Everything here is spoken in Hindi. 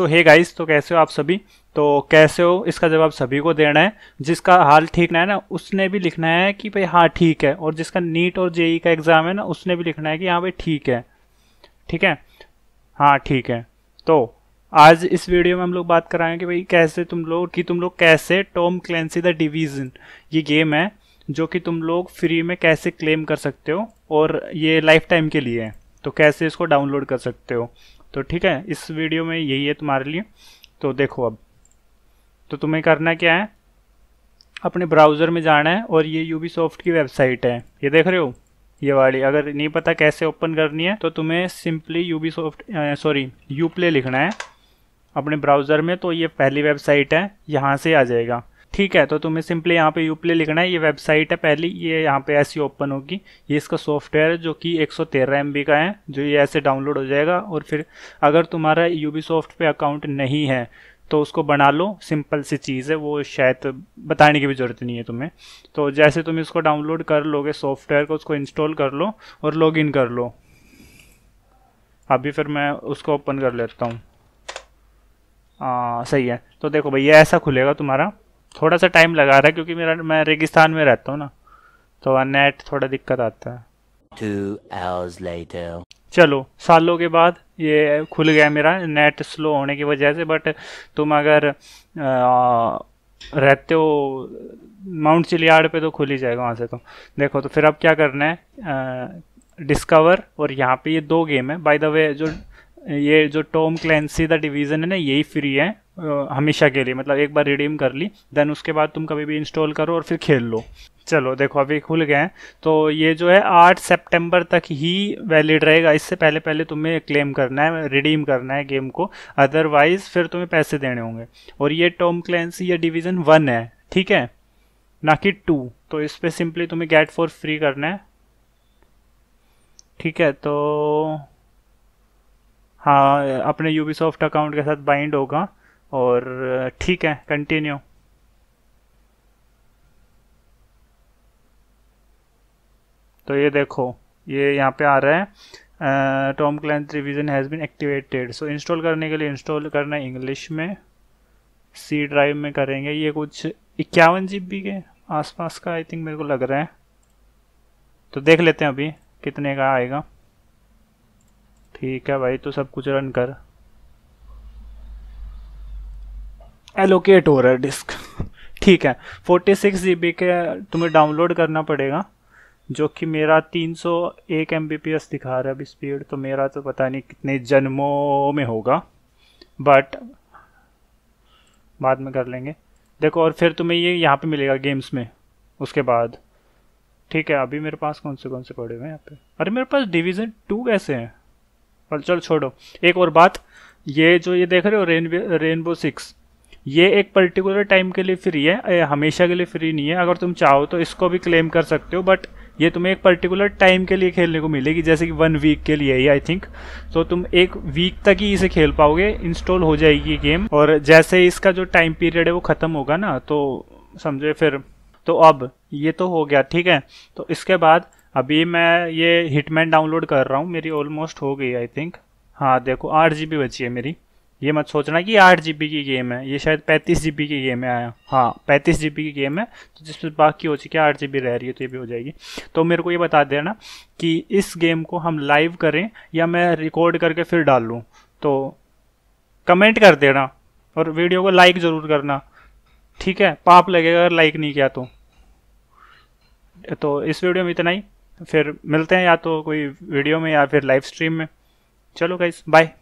सो हे गाइस तो कैसे हो आप सभी तो कैसे हो इसका जवाब सभी को देना है जिसका हाल ठीक ना है ना उसने भी लिखना है कि भाई हाँ ठीक है और जिसका नीट और जेई का एग्ज़ाम है ना उसने भी लिखना है कि हाँ भाई ठीक है ठीक है हाँ ठीक है तो आज इस वीडियो में हम लोग बात कराएंगे कि भाई कैसे तुम लोग कि तुम लोग कैसे टॉम क्लेंसी द डिवीज़न ये गेम है जो कि तुम लोग फ्री में कैसे क्लेम कर सकते हो और ये लाइफ टाइम के लिए है तो कैसे इसको डाउनलोड कर सकते हो तो ठीक है इस वीडियो में यही है तुम्हारे लिए तो देखो अब तो तुम्हें करना क्या है अपने ब्राउज़र में जाना है और ये यू की वेबसाइट है ये देख रहे हो ये वाली अगर नहीं पता कैसे ओपन करनी है तो तुम्हें सिंपली सॉफ्ट सॉरी यूप्ले लिखना है अपने ब्राउज़र में तो ये पहली वेबसाइट है यहाँ से आ जाएगा ठीक है तो तुम्हें सिंपली यहाँ पे यूप्ले लिखना है ये वेबसाइट है पहली ये यहाँ पे ऐसी ओपन होगी ये इसका सॉफ्टवेयर जो कि एक सौ का है जो ये ऐसे डाउनलोड हो जाएगा और फिर अगर तुम्हारा यू पे अकाउंट नहीं है तो उसको बना लो सिंपल सी चीज़ है वो शायद बताने की भी ज़रूरत नहीं है तुम्हें तो जैसे तुम इसको डाउनलोड कर लोगे सॉफ्टवेयर को उसको इंस्टॉल कर लो और लॉगिन कर लो अभी फिर मैं उसको ओपन कर लेता हूँ सही है तो देखो भैया ऐसा खुलेगा तुम्हारा थोड़ा सा टाइम लगा रहा है क्योंकि मेरा मैं रेगिस्तान में रहता हूँ ना तो नेट थोड़ा दिक्कत आता है Two hours later. चलो सालों के बाद ये खुल गया मेरा नेट स्लो होने की वजह से बट तुम अगर आ, रहते हो माउंट चिलियाड़ पे तो खुल ही जाएगा वहाँ से तो देखो तो फिर अब क्या करना है आ, डिस्कवर और यहाँ पे ये दो गेम है बाय द वे जो ये जो टॉम क्लैंसी द डिवीज़न है ना यही फ्री है हमेशा के लिए मतलब एक बार रिडीम कर ली देन उसके बाद तुम कभी भी इंस्टॉल करो और फिर खेल लो चलो देखो अभी खुल गए हैं तो ये जो है आठ सितंबर तक ही वैलिड रहेगा इससे पहले पहले तुम्हें क्लेम करना है रिडीम करना है गेम को अदरवाइज़ फिर तुम्हें पैसे देने होंगे और ये टॉम क्लैंसी या डिवीज़न वन है ठीक है ना कि टू तो इस पर सिंपली तुम्हें गेट फॉर फ्री करना है ठीक है तो हाँ अपने यूबीसॉफ्ट अकाउंट के साथ बाइंड होगा और ठीक है कंटिन्यू तो ये देखो ये यहाँ पे आ रहा है Tom Clancy's revision has been activated so install करने के लिए इंस्टॉल करना है इंग्लिश में सी ड्राइव में करेंगे ये कुछ इक्यावन जी बी के आसपास का आई थिंक मेरे को लग रहा है तो देख लेते हैं अभी कितने का आएगा ठीक है भाई तो सब कुछ रन कर एलोकेट हो रहा है डिस्क ठीक है फोर्टी सिक्स जी बी के तुम्हें डाउनलोड करना पड़ेगा जो कि मेरा तीन सौ एक एम बी पी एस दिखा रहा है अभी स्पीड तो मेरा तो पता नहीं कितने जन्मों में होगा बट बाद में कर लेंगे देखो और फिर तुम्हें ये यहाँ पे मिलेगा गेम्स में उसके बाद ठीक है अभी मेरे पास कौन से कौन से पड़े हुए हैं यहाँ पे अरे मेरे पास डिवीज़न टू कैसे हैं पर चलो छोड़ो एक और बात ये जो ये देख रहे हो रेनबो रेनबो सिक्स ये एक पर्टिकुलर टाइम के लिए फ्री है हमेशा के लिए फ्री नहीं है अगर तुम चाहो तो इसको भी क्लेम कर सकते हो बट ये तुम्हें एक पर्टिकुलर टाइम के लिए खेलने को मिलेगी जैसे कि वन वीक के लिए ही आई थिंक तो तुम एक वीक तक ही इसे खेल पाओगे इंस्टॉल हो जाएगी गेम और जैसे इसका जो टाइम पीरियड है वो ख़त्म होगा ना तो समझे फिर तो अब ये तो हो गया ठीक है तो इसके बाद अभी मैं ये हिटमैन डाउनलोड कर रहा हूँ मेरी ऑलमोस्ट हो गई आई थिंक हाँ देखो आठ जी बची है मेरी ये मत सोचना कि आठ जी की गेम है ये शायद पैंतीस जी की गेम है आया हाँ पैंतीस जी की गेम है तो जिसमें बाकी हो चुकी है आठ जी रह रही है तो ये भी हो जाएगी तो मेरे को ये बता देना कि इस गेम को हम लाइव करें या मैं रिकॉर्ड करके फिर डाल लूँ तो कमेंट कर देना और वीडियो को लाइक ज़रूर करना ठीक है पाप लगेगा अगर लाइक नहीं किया तो तो इस वीडियो में इतना ही फिर मिलते हैं या तो कोई वीडियो में या फिर लाइव स्ट्रीम में चलो गाइस बाय